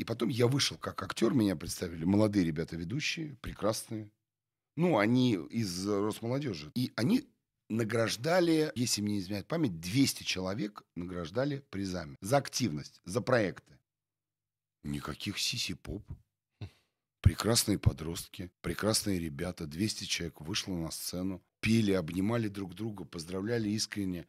И потом я вышел как актер, меня представили молодые ребята ведущие, прекрасные. Ну, они из э, Росмолодежи. И они награждали, если мне не изменяет память, 200 человек награждали призами за активность, за проекты. Никаких сиси-поп. Прекрасные подростки, прекрасные ребята, 200 человек вышло на сцену, пели, обнимали друг друга, поздравляли искренне.